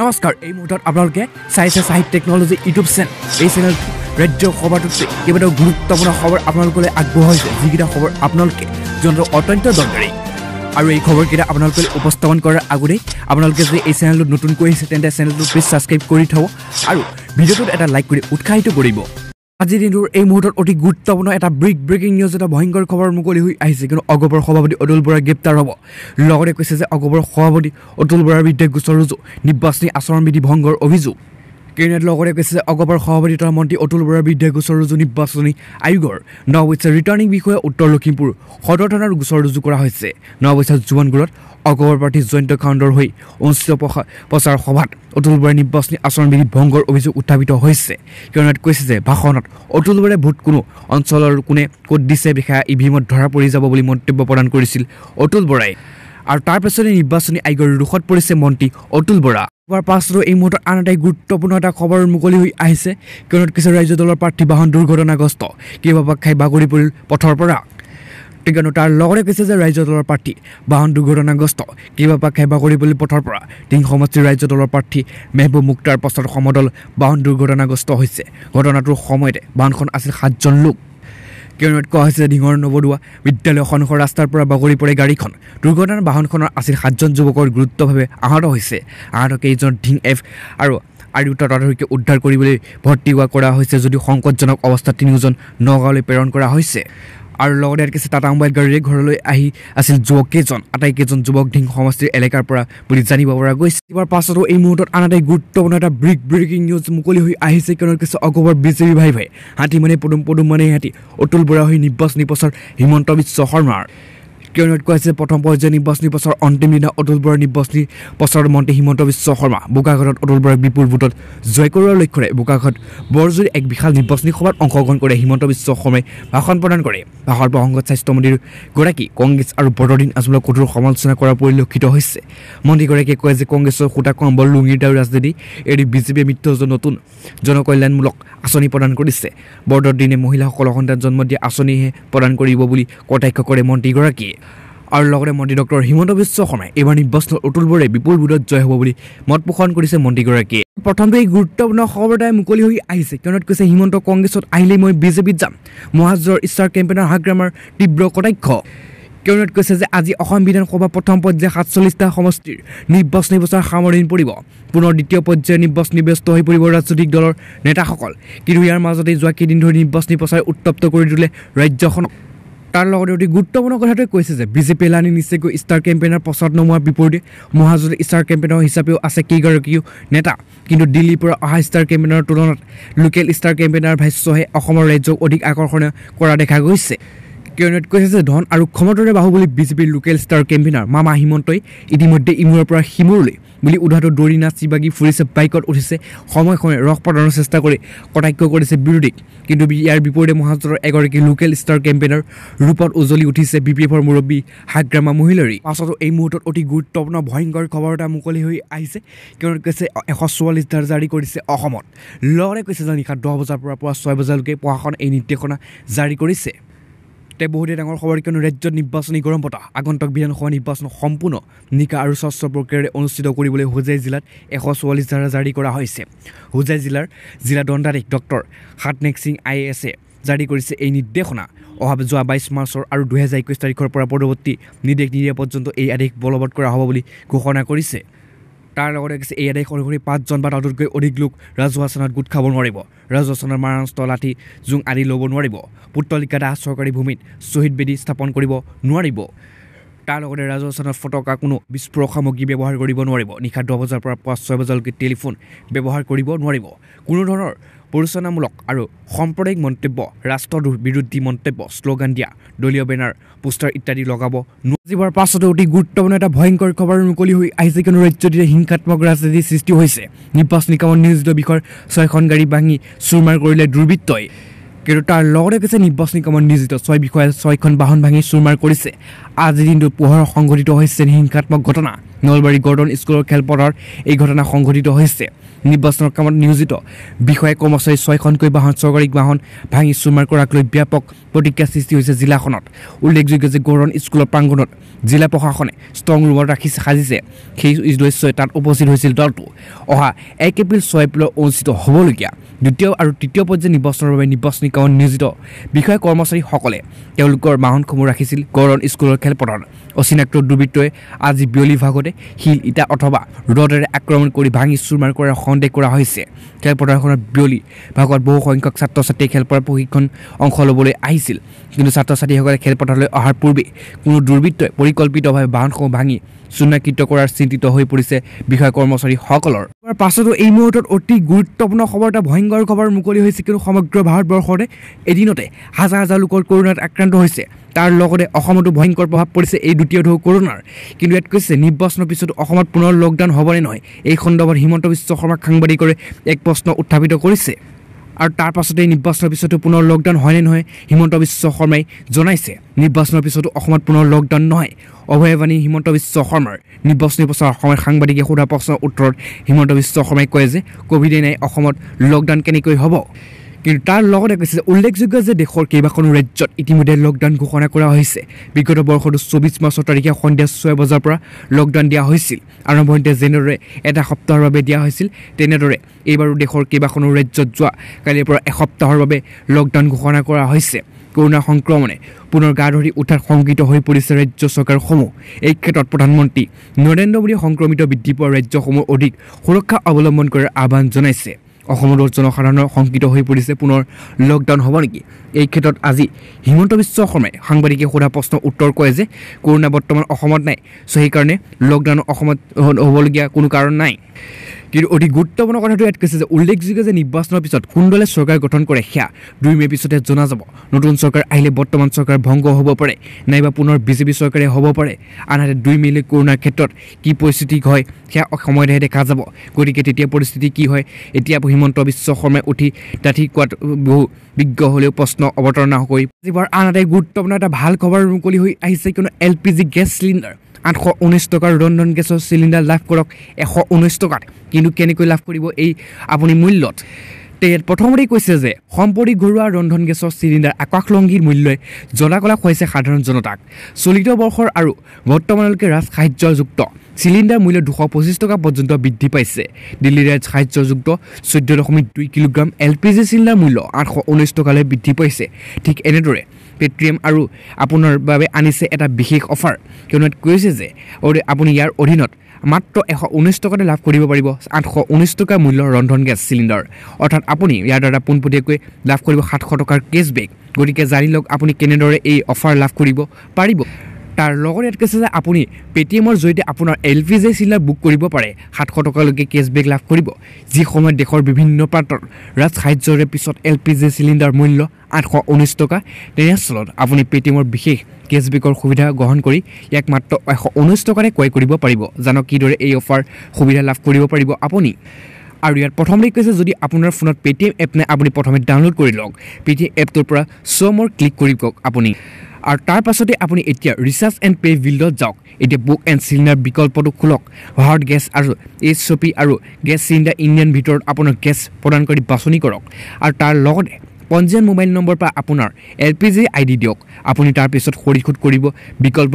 নমস্কাৰ এই মুহূৰ্তত আপোনালোকে চাইছে চাহিব টেকনলজি ইউটিউব চেনেল এই চেনেল ৰাজ্য সভাটোত কেইবাটাও গুৰুত্বপূৰ্ণ খবৰ আপোনালোকলৈ আগবঢ়াইছে যিকেইটা খবৰ আপোনালোকে জনাটো অত্যন্ত দৰকাৰী আৰু এই খবৰকেইটা আপোনালোকলৈ উপস্থাপন কৰাৰ আগতেই আপোনালোকে যদি এই চেনেলটোত নতুনকৈ আহিছে তেন্তে চেনেলটো প্লিজ ছাবস্ক্ৰাইব কৰি থ'ব আৰু ভিডিঅ'টোত এটা লাইক কৰি উৎসাহিত কৰিব আজিৰ দিনটোৰ এই মুহূৰ্তত অতি গুৰুত্বপূৰ্ণ এটা ব্ৰিক ব্ৰেকিং নিউজ এটা ভয়ংকৰ খবৰ মুকলি হৈ আহিছে কিন্তু অগপৰ সভাপতি অতুল বৰা গ্ৰেপ্তাৰ হ'ব লগতে কৈছে যে অগপৰ সভাপতি অতুল বৰাৰ বিৰুদ্ধে গোচৰ ৰুজু নিৰ্বাচনী আচৰণ বিধি ভংগৰ অভিযোগ কেবিনেট লগতে কৈছে অগপৰ সভাপতি তথা মন্ত্ৰী অতুল বৰাৰ বিৰুদ্ধে গোচৰ ৰুজু নিৰ্বাচনী আয়োগৰ ন অৱশ্যে ৰিটাৰ্ণিং বিষয়ে উত্তৰ লখিমপুৰ সদৰ থানাৰ গোচৰ ৰুজু কৰা হৈছে ন অৱশ্যে জুৱানগুৰত অগপৰ প্ৰাৰ্থী জয়ন্ত খাণ্ডৰ হৈ অনুষ্ঠিত প্ৰচাৰ সভাত অতুল বৰাই নিৰ্বাচনী আচৰণ বিধি ভংগৰ অভিযোগ উত্থাপিত হৈছে কেবিনেট কৈছে যে ভাষণত অতুল বৰাই ভোট কোনো অঞ্চলৰ কোনে ক'ত দিছে বিষয়া ই ভি এমত ধৰা পৰি যাব বুলি মন্তব্য প্ৰদান কৰিছিল অতুল বৰাই আৰু তাৰ পাছতে নিৰ্বাচনী আয়োগৰ ৰোষত পৰিছে মন্ত্ৰী অতুল বৰা হোৱাৰ পাছতো এই মুহূৰ্তত আন এটাই গুৰুত্বপূৰ্ণ এটা খবৰ মুকলি হৈ আহিছে কিয়নো কিছু ৰাজ্য দলৰ প্ৰাৰ্থী বাহন দুৰ্ঘটনাগ্ৰস্ত কেইবাবাক খাই বাগৰি পৰিল পথৰ পৰা কিয়নো তাৰ লগতে কৈছে যে ৰাজ্য দলৰ প্ৰাৰ্থী বাহন দুৰ্ঘটনাগ্ৰস্ত কেইবাবাক খাই বাগৰি পৰিল পথৰ পৰা টিং সমষ্টিৰ ৰাজ্য দলৰ প্ৰাৰ্থী মেহবুব মুক্তাৰ পাছত সমদল বাহন দুৰ্ঘটনাগ্ৰস্ত হৈছে ঘটনাটোৰ সময়তে বাহনখন আছিল সাতজন লোক কেৰুণত কোৱা হৈছে যে ডিঙৰ নবদোৱা বিদ্যালয়ৰ সন্মুখৰ ৰাস্তাৰ পৰা বাগৰি পৰে গাড়ীখন দুৰ্ঘটনাৰ বাহনখনৰ আছিল সাতজন যুৱকৰ গুৰুত্বভাৱে আহত হৈছে আহত কেইজনৰ ঢিং এফ আৰু আৰু তদাৰিকে উদ্ধাৰ কৰিবলৈ ভৰ্তি হোৱা কৰা হৈছে যদিও সংকটজনক অৱস্থাত তিনিওজন নগাঁৱলৈ প্ৰেৰণ কৰা হৈছে আৰু লগতে ইয়াতকৈ আছে টাটা মোবাইল গাড়ীৰে ঘৰলৈ আহি আছিল যুৱকেইজন আটাইকেইজন যুৱক ঢিং সমষ্টিৰ এলেকাৰ পৰা বুলি জানিব পৰা গৈছে ইয়াৰ পাছতো এই মুহূৰ্তত আন আনহাতে গুৰুত্বপূৰ্ণ এটা ব্ৰিক ব্ৰেকিং নিউজ মুকলি হৈ আহিছে কিয়নো কিছু অগবৰ বিজেপি ভাই ভাই হাতী মানে পদুম পদুম মানে হাতী অতুল বৰা হৈ নিৰ্বাচনী পচাৰ হিমন্ত বিশ্ব শৰ্মাৰ কিয়নো কোৱা হৈছে প্ৰথম পৰ্যায়ৰ নিৰ্বাচনী প্ৰচাৰৰ অন্তিম দিনা অতুল বৰাৰ নিৰ্বাচনী পাছৰ মন্ত্ৰী হিমন্ত বিশ্ব শৰ্মা বোকাঘাটত অতুল বৰাৰ বিপুল ভোটত জয় কৰোৱাৰ লক্ষ্যৰে বোকাঘাট বৰজুৰি এক বিশাল নিৰ্বাচনী সভাত অংশগ্ৰহণ কৰে হিমন্ত বিশ্ব শৰ্মাই ভাষণ প্ৰদান কৰে ভাষণ প্ৰসংগত স্বাস্থ্যমন্ত্ৰীৰ গৰাকী কংগ্ৰেছ আৰু বৰদিন আজমলক কঠোৰ সমালোচনা কৰা পৰিলক্ষিত হৈছে মন্ত্ৰীগৰাকীয়ে কয় যে কংগ্ৰেছৰ সূতা কম্বল লুঙিৰ দাৰু ৰাজনীতি এৰি বিজেপিয়ে মৃত্যুজন নতুন জনকল্যাণমূলক আঁচনি প্ৰদান কৰিছে বৰদৰ দিনে মহিলাসকলৰ সন্তান জন্ম দিয়া আঁচনিহে প্ৰদান কৰিব বুলি কটাক্ষ কৰে মন্ত্ৰীগৰাকীয়ে আৰু লগতে মন্ত্ৰী ডক্টৰ হিমন্ত বিশ্ব শৰ্মাই এইবাৰ নিৰ্বাচনত অতুল বৰে বিপুল বোধত জয় হ'ব বুলি মত পোষণ কৰিছে মন্ত্ৰীগৰাকীয়ে প্ৰথমতে এই গুৰুত্বপূৰ্ণ খবৰ এটাই মুকলি হৈ আহিছে কিয়নো কৈছে হিমন্ত কংগ্ৰেছত আহিলেই মই বিজেপিত যাম মহাজৰ ইচ্ছাৰ কেম্পেইনৰ হাগ্ৰামাৰ তীব্ৰ কটাক্ষ কেবিনেট কৈছে যে আজি অসম বিধানসভাৰ প্ৰথম পৰ্যায়ৰ সাতচল্লিছটা সমষ্টিৰ নিৰ্বাচনী নিৰ্বাচনৰ সামৰণি পৰিব পুনৰ দ্বিতীয় পৰ্যায়ৰ নিৰ্বাচনী ব্যস্ত হৈ পৰিব ৰাজনৈতিক দলৰ নেতাসকল কিন্তু ইয়াৰ মাজতে যোৱা কেইদিন ধৰি নিৰ্বাচনী প্ৰচাৰ উত্তপ্ত কৰি তোলে ৰাজ্যখনক তাৰ লগতে অতি গুৰুত্বপূৰ্ণ কথাটোৱে কৈছে যে বিজেপিয়ে লানি নিশ্চয়কৈ ষ্টাৰ কেম্পেইনৰ পছত নমোৱাৰ বিপৰীতে মহাজোঁটৰ ষ্টাৰ কেম্পেইনৰ হিচাপেও আছে কেইগৰাকীও নেতা কিন্তু দিল্লীৰ পৰা অহা ষ্টাৰ কেম্পেইনৰ তুলনাত লোকেল ষ্টাৰ কেম্পেইনাৰ ভাষ্যহে অসমৰ ৰাজ্যক অধিক আকৰ্ষণীয় কৰা দেখা গৈছে কিয়নো কৈছে যে ধন আৰু ক্ষমতাৰে বাহু বুলি বিজেপিৰ লোকেল ষ্টাৰ কেম্পেইনাৰ মামা হিমন্তই ইতিমধ্যে ইমূৰৰ পৰা সিমূৰলৈ বুলি উধাটো দৌৰি নাচি বাগি ফুৰিছে বাইকত উঠিছে সময় সময়ে ৰস প্ৰদানৰ চেষ্টা কৰি কটাক্য কৰিছে বিৰোধীক কিন্তু ইয়াৰ বিপৰীতে মহাৰাষ্ট্ৰৰ এগৰাকী লোকেল ষ্টাৰ কেম্পেইনৰ ৰূপত উজলি উঠিছে বি পি এফৰ মুৰব্বী হাগ্ৰামা মহিলাৰী পাছতো এই মুহূৰ্তত অতি গুৰুত্বপূৰ্ণ ভয়ংকৰ খবৰ এটা মুকলি হৈ আহিছে কিয়নো কৈছে এশ চৌৰাল্লিছ ধাৰ জাৰি কৰিছে অসমত লগতে কৈছে যে নিশা দহ বজাৰ পৰা পুৱা ছয় বজালৈকে প্ৰশাসন এই নিৰ্দেশনা জাৰি কৰিছে তে বহুতেই ডাঙৰ খবৰ কিয়নো ৰাজ্যত নিৰ্বাচনী গৰম বতাহ আগন্তক বিধানসভা নিৰ্বাচন সম্পূৰ্ণ নিকা আৰু স্বচ্ছ প্ৰক্ৰিয়াৰে অনুষ্ঠিত কৰিবলৈ হোজাই জিলাত এশ চৌৱাল্লিছ ধাৰা জাৰি কৰা হৈছে হোজাই জিলাৰ জিলা দণ্ডাধীশ ডক্টৰ হাটনেক সিং আই এছে জাৰি কৰিছে এই নিৰ্দেশনা অহা যোৱা বাইছ মাৰ্চৰ আৰু দুহেজাৰ একৈছ তাৰিখৰ পৰা পৰৱৰ্তী নিৰ্দেশ নিদিয়া পৰ্যন্ত এই আদেশ বলবৎ কৰা হ'ব বুলি ঘোষণা কৰিছে তাৰ লগতে কৈছে এই আদেশ অনুসৰি পাঁচজন বা তাতোতকৈ অধিক লোক ৰাজহুৱা স্থানত গোট খাব নোৱাৰিব ৰাজহুৱা স্থানৰ মাৰাংস্ত লাঠি জোং আদি ল'ব নোৱাৰিব পুতলিকা দাস চৰকাৰী ভূমিত শ্বহীদ বেদী স্থাপন কৰিব নোৱাৰিব তাৰ লগতে ৰাজহুৱা স্থানত ফটকা কোনো বিস্ফোৰক সামগ্ৰী ব্যৱহাৰ কৰিব নোৱাৰিব নিশা দহ বজাৰ পৰা পুৱা ছয় বজালৈকে টেলিফোন ব্যৱহাৰ কৰিব নোৱাৰিব কোনো ধৰণৰ প্ৰৰোচনামূলক আৰু সাম্প্ৰদায়িক মন্তব্য বিৰোধী মন্তব্য শ্লোগান দিয়া দলীয় বেনাৰ পোষ্টাৰ ইত্যাদি লগাব নোৱাৰিবৰ পাছতে অতি গুৰুত্বপূৰ্ণ এটা ভয়ংকৰ খবৰ মুকলি হৈ আহিছে কিয়নো ৰাজ্যটিতে হিংসাত্মক ৰাজনীতি সৃষ্টি হৈছে নিৰ্বাচনী কামত নিয়োজিত বিষয়ৰ ছয়খন গাড়ী ভাঙি চুৰমাৰ কৰিলে দুৰ্বৃত্তই কিন্তু তাৰ লগতে কৈছে নিৰ্বাচনী কামত নিয়োজিত ছয় বিষয়াই ছয়খন বাহন ভাঙি চুৰমাৰ কৰিছে আজিৰ দিনটো পোহৰ সংঘটিত হৈছে হিংসাত্মক ঘটনা নলবাৰী গৰ্ডন স্কুলৰ খেলপথাৰত এই ঘটনা সংঘটিত হৈছে নিৰ্বাচনৰ কামত নিয়োজিত বিষয়া কৰ্মচাৰী ছয়খনকৈ বাহন চৰকাৰী বাহন ভাঙি চুৰমাৰ কৰাক লৈ ব্যাপক প্ৰতিক্ৰিয়া সৃষ্টি হৈছে জিলাখনত উল্লেখযোগ্য যে গৌৰণ স্কুলৰ প্ৰাংগণত জিলা প্ৰশাসনে ষ্ট্ৰং ৰুমত ৰাখি সাজিছে সেই উদ্দেশ্যই তাত উপস্থিত হৈছিল দলটো অহা এক এপ্ৰিল ছয় এপ্ৰিলত অনুষ্ঠিত হ'বলগীয়া দ্বিতীয় আৰু তৃতীয় পৰ্যায়ৰ নিৰ্বাচনৰ বাবে নিৰ্বাচনী কামত নিয়োজিত বিষয়া কৰ্মচাৰীসকলে তেওঁলোকৰ বাহনসমূহ ৰাখিছিল গৌৰৱ স্কুলৰ খেলপথাৰত অচিনাক্ত দুৰ্বৃত্তই আজি বিয়লি ভাগতে শিল ইটা অথবা ৰদেৰে আক্ৰমণ কৰি ভাঙি চুৰ মাৰ কৰাৰ সন্দেহ কৰা হৈছে খেলপথাৰখনত বিয়লি ভাগত বহুসংখ্যক ছাত্ৰ ছাত্ৰীয়ে খেলপথাৰ প্ৰশিক্ষণ অংশ ল'বলৈ আহিছিল কিন্তু ছাত্ৰ ছাত্ৰীসকলে খেলপথাৰলৈ অহাৰ পূৰ্বে কোনো দুৰ্বৃত্তই পৰিকল্পিতভাৱে বাহনসমূহ ভাঙি চিনাকিত কৰাৰ চিন্তিত হৈ পৰিছে বিষয় কৰ্মচাৰীসকলৰ পাছতো এই মুহূৰ্তত অতি গুৰুত্বপূৰ্ণ খবৰ এটা ভয়ংকৰ খবৰ মুকলি হৈছে কিন্তু সমগ্ৰ ভাৰতবৰ্ষতে এদিনতে হাজাৰ হাজাৰ লোকৰ কৰোণাত আক্ৰান্ত হৈছে তাৰ লগতে অসমতো ভয়ংকৰ প্ৰভাৱ পৰিছে এই দ্বিতীয় ঢৌ কৰোণাৰ কিন্তু ইয়াত কৈছে নিৰ্বাচনৰ পিছতো অসমত পুনৰ লকডাউন হ'বনে নহয় এই সন্দৰ্ভত হিমন্ত বিশ্ব শৰ্মাক সাংবাদিকৰে এক প্ৰশ্ন উত্থাপিত কৰিছে আৰু তাৰ পাছতেই নিৰ্বাচনৰ পিছতো পুনৰ লকডাউন হয়নে নহয় হিমন্ত বিশ্ব শৰ্মাই জনাইছে নিৰ্বাচনৰ পিছতো অসমত পুনৰ লকডাউন নহয় অভয়বাণী হিমন্ত বিশ্ব শৰ্মাৰ নিৰ্বাচনী পাছত অসমৰ সাংবাদিকে সোধা প্ৰশ্নৰ উত্তৰত হিমন্ত বিশ্ব শৰ্মাই কয় যে কভিডে নাই অসমত লকডাউন কেনেকৈ হ'ব কিন্তু তাৰ লগতে কৈছে যে উল্লেখযোগ্য যে দেশৰ কেইবাখনো ৰাজ্যত ইতিমধ্যে লকডাউন ঘোষণা কৰা হৈছে বিগত বৰ্ষটো চৌবিছ মাৰ্চৰ তাৰিখে সন্ধিয়া ছয় বজাৰ পৰা লকডাউন দিয়া হৈছিল আৰম্ভণিতে যেনেদৰে এটা সপ্তাহৰ বাবে দিয়া হৈছিল তেনেদৰে এইবাৰো দেশৰ কেইবাখনো ৰাজ্যত যোৱা কালিৰ পৰা এসপ্তাহৰ বাবে লকডাউন ঘোষণা কৰা হৈছে কৰোণা সংক্ৰমণে পুনৰ গা ধৰি উঠাত শংকিত হৈ পৰিছে ৰাজ্য চৰকাৰসমূহ এই ক্ষেত্ৰত প্ৰধানমন্ত্ৰী নৰেন্দ্ৰ মোদীয়ে সংক্ৰমিত বৃদ্ধি পোৱা ৰাজ্যসমূহ অধিক সুৰক্ষা অৱলম্বন কৰাৰ আহ্বান জনাইছে অসমৰ জনসাধাৰণৰ শংকিত হৈ পৰিছে পুনৰ লকডাউন হ'ব নেকি এই ক্ষেত্ৰত আজি হিমন্ত বিশ্ব শৰ্মাই সাংবাদিকে সোধা প্ৰশ্ন উত্তৰ কয় যে কৰোণা বৰ্তমান অসমত নাই চ' সেইকাৰণে লকডাউন অসমত হ'বলগীয়া কোনো কাৰণ নাই কিন্তু অতি গুৰুত্বপূৰ্ণ কথাটো ইয়াত কৈছে যে উল্লেখযোগ্য যে নিৰ্বাচনৰ পিছত কোন দলে চৰকাৰ গঠন কৰে সেয়া দুই মে' পিছতে জনা যাব নতুন চৰকাৰ আহিলে বৰ্তমান চৰকাৰ ভংগ হ'ব পাৰে নাইবা পুনৰ বিজেপি চৰকাৰে হ'ব পাৰে আনহাতে দুই মে'লৈ কৰোণাৰ ক্ষেত্ৰত কি পৰিস্থিতি হয় সেয়া সময়তহে দেখা যাব গতিকে তেতিয়া পৰিস্থিতি কি হয় এতিয়া হিমন্ত বিশ্ব শৰ্মাই উঠি ডাঠি কোৱাত বহু বিজ্ঞ হ'লেও প্ৰশ্ন অৱতাৰণা কৰি আনহাতে গুৰুত্বপূৰ্ণ এটা ভাল খবৰ মুকলি হৈ আহিছে কিয়নো L P G gas cylinder আঠশ ঊনৈছ টকাৰ ৰন্ধন গেছৰ চিলিণ্ডাৰ লাভ কৰক এশ ঊনৈছ টকাত কিন্তু কেনেকৈ লাভ কৰিব এই আপুনি মূল্যত প্ৰথমতেই কৈছে যে সম্প্ৰতি ঘৰুৱা ৰন্ধন গেছৰ চিলিণ্ডাৰ আকাশলংগীৰ মূল্যই জনাকলাক খুৱাইছে সাধাৰণ জনতাক চলিত বৰ্ষৰ আৰু বৰ্তমানলৈকে ৰাজ সাহায্যযুক্ত চিলিণ্ডাৰ মূল্য দুশ পঁচিছ টকা পৰ্যন্ত বৃদ্ধি পাইছে দিল্লীৰ ৰাজ সাহায্যযুক্ত চৈধ্য দশমিক দুই kilogram L P G cylinder মূল্য আঠশ ঊনৈছ টকালৈ বৃদ্ধি পাইছে ঠিক এনেদৰে পেট্ৰিয়াম আৰু আপোনাৰ বাবে আনিছে এটা বিশেষ অফাৰ কিয়নো কৈছে যে আপুনি ইয়াৰ অধীনত মাত্ৰ এশ ঊনৈছ টকাতে লাভ কৰিব পাৰিব আঠশ ঊনৈছ টকা মূল্যৰ ৰন্ধন গেছ চিলিণ্ডাৰ অৰ্থাৎ আপুনি ইয়াৰ দ্বাৰা পোনপটীয়াকৈ লাভ কৰিব সাতশ টকাৰ কেচবেক গতিকে জানি লওক আপুনি কেনেদৰে এই অফাৰ লাভ কৰিব পাৰিব তাৰ লগতে ইয়াত কৈছে যে আপুনি পে'টিএমৰ জৰিয়তে আপোনাৰ L P G cylinder book কৰিব পাৰে সাতশ টকালৈকে কেচবেক লাভ কৰিব যি সময়ত দেশৰ বিভিন্ন প্ৰান্তত ৰাজ সাহায্যৰে পিছত এল পি জি চিলিণ্ডাৰ মূল্য আঠশ ঊনৈছ টকা তেনেস্থলত আপুনি পে'টিএমৰ বিশেষ কেচবেকৰ সুবিধা গ্ৰহণ কৰি ইয়াক মাত্ৰ এশ ঊনৈছ টকাৰে ক্ৰয় কৰিব পাৰিব জানক কিদৰে এই অফাৰ সুবিধা লাভ কৰিব পাৰিব আপুনি আৰু ইয়াত প্ৰথমতে কৈছে যদি আপোনাৰ ফোনত পে'টিএম এপ নাই আপুনি প্ৰথমে ডাউনলোড কৰি লওক পে'টিএম এপটোৰ পৰা শ্ব'মৰ ক্লিক কৰি কওক আপুনি আৰু তাৰ পাছতে আপুনি এতিয়া ৰিচাৰ্জ এণ্ড পে' বিল্ডত যাওক এতিয়া বুক এণ্ড চিলিণ্ডাৰ বিকল্পটো খোলক হাৰ্ড গেছ আৰু এইচ চপি আৰু গেছ চিলিণ্ডাৰ ইণ্ডিয়ান ভিতৰত আপোনাৰ গেছ প্ৰদান কৰি বাছনি কৰক আৰু তাৰ লগতে পঞ্জীয়ন মোবাইল নম্বৰৰ পৰা আপোনাৰ L P G I D দিয়ক আপুনি তাৰপিছত পৰিশোধ কৰিব বিকল্প